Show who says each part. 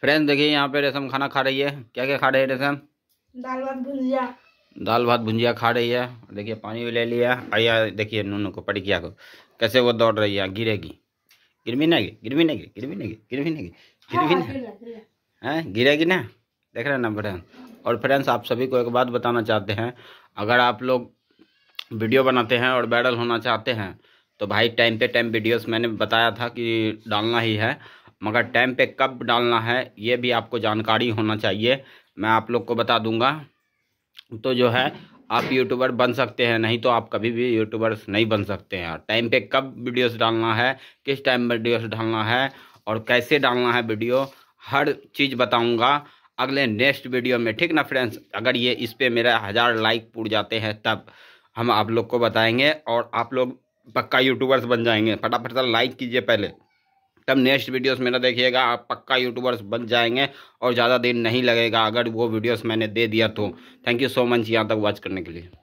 Speaker 1: friends देखिए यहाँ पे रेशम खाना खा रही है क्या क्या खा रही है रेशम
Speaker 2: दाल भात भुंजिया
Speaker 1: दाल भात भुंजिया खा रही है देखिए पानी भी ले लिया आइया देखिए नूनू को पटिकिया को कैसे वो दौड़ रही है गिरेगी गिरवी ना गिरवी ना गिरवी ना गिरवी नहीं गिरवी हाँ, हाँ,
Speaker 2: नहीं
Speaker 1: है गिरेगी ना देख रहे हैं ना फ्रेंड और फ्रेंड्स आप सभी को एक बात बताना चाहते हैं अगर आप लोग वीडियो बनाते हैं और वायरल होना चाहते हैं तो भाई टाइम पे टाइम वीडियोस मैंने बताया था कि डालना ही है मगर टाइम पे कब डालना है ये भी आपको जानकारी होना चाहिए मैं आप लोग को बता दूंगा तो जो है आप यूट्यूबर बन सकते हैं नहीं तो आप कभी भी यूट्यूबर्स नहीं बन सकते हैं टाइम पे कब वीडियोस डालना है किस टाइम वीडियोस डालना है और कैसे डालना है वीडियो हर चीज़ बताऊंगा अगले नेक्स्ट वीडियो में ठीक ना फ्रेंड्स अगर ये इस पर मेरा हज़ार लाइक पूर जाते हैं तब हम आप लोग को बताएँगे और आप लोग पक्का यूट्यूबर्स बन जाएंगे फटाफट से लाइक कीजिए पहले तब नेक्स्ट वीडियोस मेरा देखिएगा आप पक्का यूट्यूबर्स बन जाएंगे और ज़्यादा दिन नहीं लगेगा अगर वो वीडियोस मैंने दे दिया तो थैंक यू सो मच यहाँ तक वॉच करने के लिए